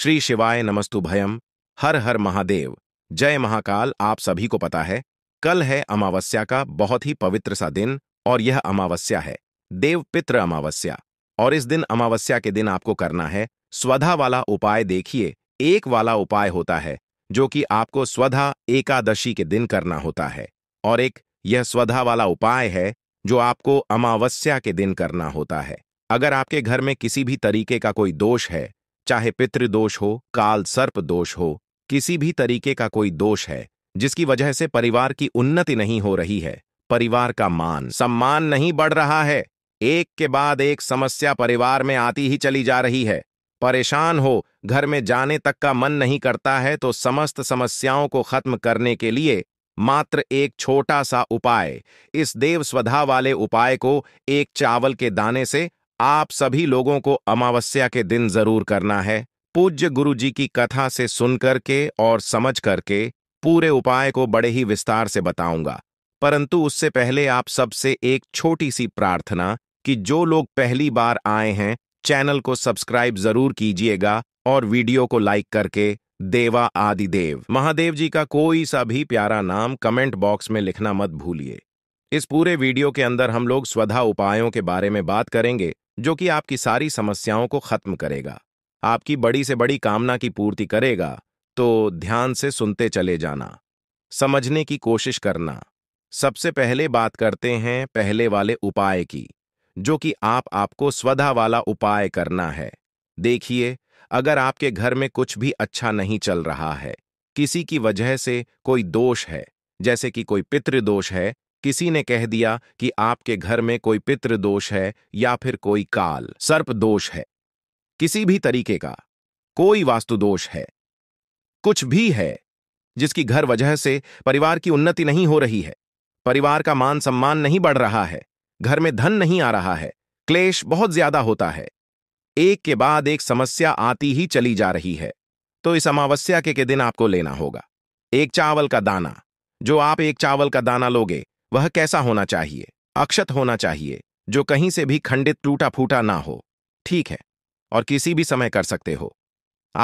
श्री शिवाय नमस्तु भयम हर हर महादेव जय महाकाल आप सभी को पता है कल है अमावस्या का बहुत ही पवित्र सा दिन और यह अमावस्या है देव पित्र अमावस्या और इस दिन अमावस्या के दिन आपको करना है स्वधा वाला उपाय देखिए एक वाला उपाय होता है जो कि आपको स्वधा एकादशी के दिन करना होता है और एक यह स्वधा वाला उपाय है जो आपको अमावस्या के दिन करना होता है अगर आपके घर में किसी भी तरीके का कोई दोष है चाहे पितृदोष हो काल सर्प दोष हो किसी भी तरीके का कोई दोष है जिसकी वजह से परिवार की उन्नति नहीं हो रही है परिवार का मान सम्मान नहीं बढ़ रहा है एक के बाद एक समस्या परिवार में आती ही चली जा रही है परेशान हो घर में जाने तक का मन नहीं करता है तो समस्त समस्याओं को खत्म करने के लिए मात्र एक छोटा सा उपाय इस देव स्वधा वाले उपाय को एक चावल के दाने से आप सभी लोगों को अमावस्या के दिन जरूर करना है पूज्य गुरु जी की कथा से सुन करके और समझ करके पूरे उपाय को बड़े ही विस्तार से बताऊंगा परंतु उससे पहले आप सबसे एक छोटी सी प्रार्थना कि जो लोग पहली बार आए हैं चैनल को सब्सक्राइब जरूर कीजिएगा और वीडियो को लाइक करके देवा आदि देव महादेव जी का कोई सा भी प्यारा नाम कमेंट बॉक्स में लिखना मत भूलिए इस पूरे वीडियो के अंदर हम लोग स्वधा उपायों के बारे में बात करेंगे जो कि आपकी सारी समस्याओं को खत्म करेगा आपकी बड़ी से बड़ी कामना की पूर्ति करेगा तो ध्यान से सुनते चले जाना समझने की कोशिश करना सबसे पहले बात करते हैं पहले वाले उपाय की जो कि आप आपको स्वधा वाला उपाय करना है देखिए अगर आपके घर में कुछ भी अच्छा नहीं चल रहा है किसी की वजह से कोई दोष है जैसे कि कोई पितृदोष है किसी ने कह दिया कि आपके घर में कोई पित्र दोष है या फिर कोई काल सर्प दोष है किसी भी तरीके का कोई वास्तु दोष है कुछ भी है जिसकी घर वजह से परिवार की उन्नति नहीं हो रही है परिवार का मान सम्मान नहीं बढ़ रहा है घर में धन नहीं आ रहा है क्लेश बहुत ज्यादा होता है एक के बाद एक समस्या आती ही चली जा रही है तो इस अमावस्या के, के दिन आपको लेना होगा एक चावल का दाना जो आप एक चावल का दाना लोगे वह कैसा होना चाहिए अक्षत होना चाहिए जो कहीं से भी खंडित टूटा फूटा ना हो ठीक है और किसी भी समय कर सकते हो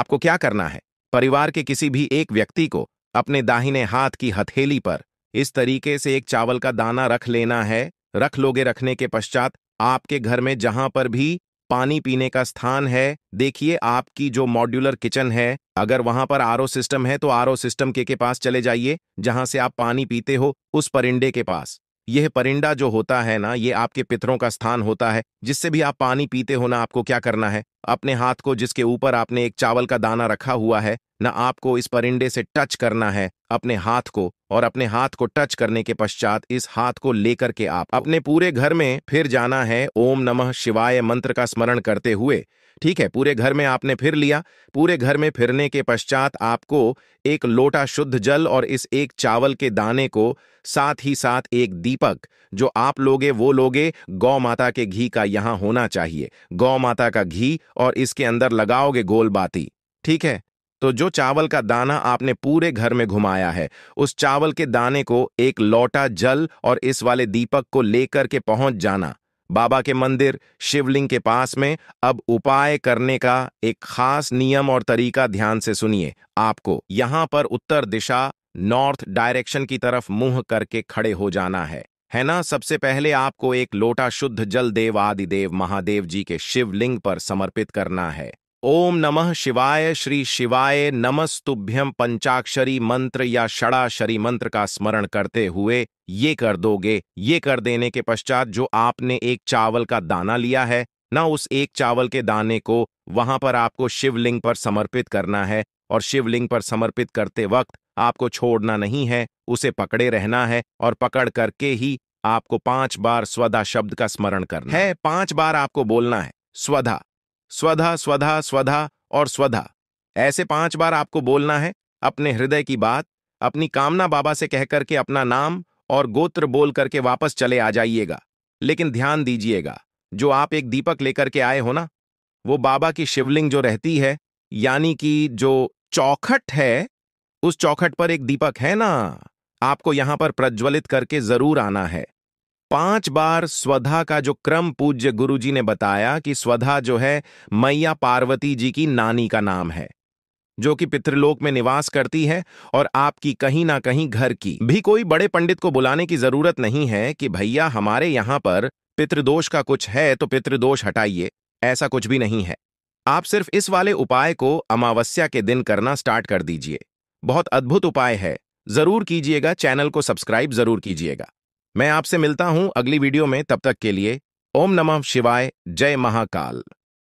आपको क्या करना है परिवार के किसी भी एक व्यक्ति को अपने दाहिने हाथ की हथेली पर इस तरीके से एक चावल का दाना रख लेना है रख लोगे रखने के पश्चात आपके घर में जहां पर भी पानी पीने का स्थान है देखिए आपकी जो मॉड्यूलर किचन है अगर वहां पर आर सिस्टम है तो आर सिस्टम के, के पास चले जाइए जहां से आप पानी पीते हो उस परिंडे के पास यह परिंडा जो होता है ना ये आपके पितरों का स्थान होता है जिससे भी आप पानी पीते हो ना आपको क्या करना है अपने हाथ को जिसके ऊपर आपने एक चावल का दाना रखा हुआ है ना आपको इस परिंडे से टच करना है अपने हाथ को और अपने हाथ को टच करने के पश्चात इस हाथ को लेकर के आप अपने पूरे घर में फिर जाना है ओम नमः शिवाय मंत्र का स्मरण करते हुए ठीक है पूरे घर में आपने फिर लिया पूरे घर में फिरने के पश्चात आपको एक लोटा शुद्ध जल और इस एक चावल के दाने को साथ ही साथ एक दीपक जो आप लोगे वो लोगे गौ माता के घी का यहां होना चाहिए गौ माता का घी और इसके अंदर लगाओगे गोल बाती ठीक है तो जो चावल का दाना आपने पूरे घर में घुमाया है उस चावल के दाने को एक लोटा जल और इस वाले दीपक को लेकर के पहुंच जाना बाबा के मंदिर शिवलिंग के पास में अब उपाय करने का एक खास नियम और तरीका ध्यान से सुनिए आपको यहाँ पर उत्तर दिशा नॉर्थ डायरेक्शन की तरफ मुंह करके खड़े हो जाना है है ना सबसे पहले आपको एक लोटा शुद्ध जल देव देव महादेव जी के शिवलिंग पर समर्पित करना है ओम नमः शिवाय श्री शिवाय नमस्तुभ्यम पंचाक्षरी मंत्र या षड़ाशरी मंत्र का स्मरण करते हुए ये कर दोगे ये कर देने के पश्चात जो आपने एक चावल का दाना लिया है ना उस एक चावल के दाने को वहां पर आपको शिवलिंग पर समर्पित करना है और शिवलिंग पर समर्पित करते वक्त आपको छोड़ना नहीं है उसे पकड़े रहना है और पकड़ करके ही आपको पांच बार स्वधा शब्द का स्मरण करना है पांच बार आपको बोलना है स्वधा स्वधा स्वधा स्वधा और स्वधा ऐसे पांच बार आपको बोलना है अपने हृदय की बात अपनी कामना बाबा से कह करके अपना नाम और गोत्र बोल करके वापस चले आ जाइएगा लेकिन ध्यान दीजिएगा जो आप एक दीपक लेकर के आए हो ना वो बाबा की शिवलिंग जो रहती है यानी कि जो चौखट है उस चौखट पर एक दीपक है ना आपको यहां पर प्रज्वलित करके जरूर आना है पांच बार स्वधा का जो क्रम पूज्य गुरुजी ने बताया कि स्वधा जो है मैया पार्वती जी की नानी का नाम है जो कि पितृलोक में निवास करती है और आपकी कहीं ना कहीं घर की भी कोई बड़े पंडित को बुलाने की जरूरत नहीं है कि भैया हमारे यहां पर पितृदोष का कुछ है तो पितृदोष हटाइए ऐसा कुछ भी नहीं है आप सिर्फ इस वाले उपाय को अमावस्या के दिन करना स्टार्ट कर दीजिए बहुत अद्भुत उपाय है जरूर कीजिएगा चैनल को सब्सक्राइब जरूर कीजिएगा मैं आपसे मिलता हूं अगली वीडियो में तब तक के लिए ओम नमः शिवाय जय महाकाल